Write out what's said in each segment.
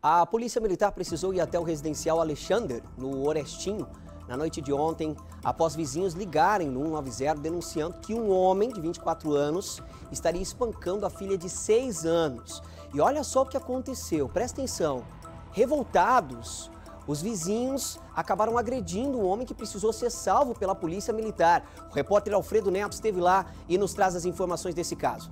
A Polícia Militar precisou ir até o residencial Alexander, no Orestinho, na noite de ontem, após vizinhos ligarem no 190 denunciando que um homem de 24 anos estaria espancando a filha de 6 anos. E olha só o que aconteceu, presta atenção. Revoltados, os vizinhos acabaram agredindo o homem que precisou ser salvo pela polícia militar. O repórter Alfredo Neto esteve lá e nos traz as informações desse caso.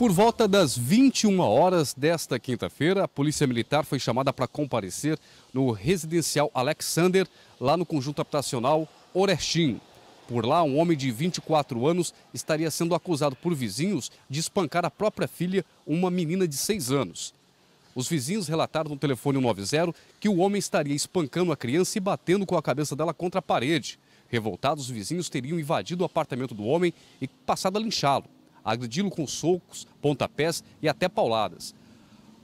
Por volta das 21 horas desta quinta-feira, a Polícia Militar foi chamada para comparecer no residencial Alexander, lá no conjunto habitacional Orestim. Por lá, um homem de 24 anos estaria sendo acusado por vizinhos de espancar a própria filha, uma menina de 6 anos. Os vizinhos relataram no telefone 90 que o homem estaria espancando a criança e batendo com a cabeça dela contra a parede. Revoltados, os vizinhos teriam invadido o apartamento do homem e passado a linchá-lo agredi-lo com socos, pontapés e até pauladas.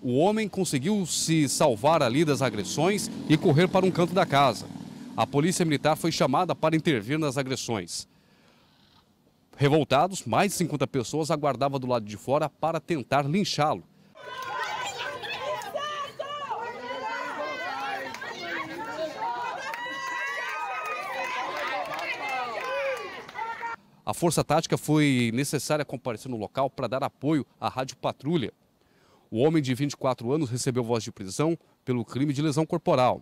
O homem conseguiu se salvar ali das agressões e correr para um canto da casa. A polícia militar foi chamada para intervir nas agressões. Revoltados, mais de 50 pessoas aguardavam do lado de fora para tentar linchá-lo. A Força Tática foi necessária comparecer no local para dar apoio à Rádio Patrulha. O homem de 24 anos recebeu voz de prisão pelo crime de lesão corporal.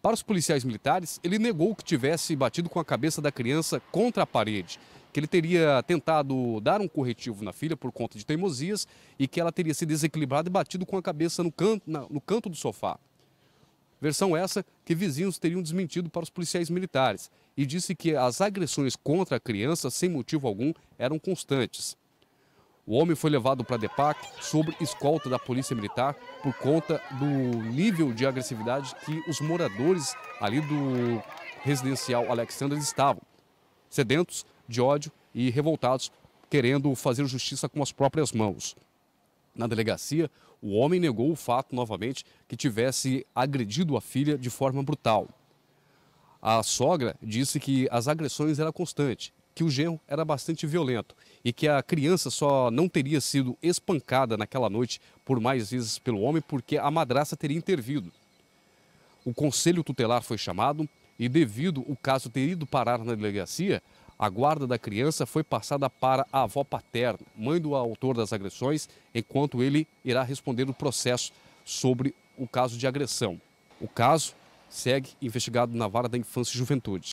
Para os policiais militares, ele negou que tivesse batido com a cabeça da criança contra a parede, que ele teria tentado dar um corretivo na filha por conta de teimosias e que ela teria se desequilibrado e batido com a cabeça no canto, no canto do sofá. Versão essa que vizinhos teriam desmentido para os policiais militares e disse que as agressões contra a criança, sem motivo algum, eram constantes. O homem foi levado para a DEPAC sob escolta da Polícia Militar por conta do nível de agressividade que os moradores ali do residencial Alexandre estavam. Sedentos de ódio e revoltados, querendo fazer justiça com as próprias mãos. Na delegacia, o homem negou o fato novamente que tivesse agredido a filha de forma brutal. A sogra disse que as agressões eram constantes, que o genro era bastante violento e que a criança só não teria sido espancada naquela noite por mais vezes pelo homem porque a madraça teria intervido. O conselho tutelar foi chamado e, devido o caso ter ido parar na delegacia, a guarda da criança foi passada para a avó paterna, mãe do autor das agressões, enquanto ele irá responder o processo sobre o caso de agressão. O caso segue investigado na Vara da Infância e Juventude.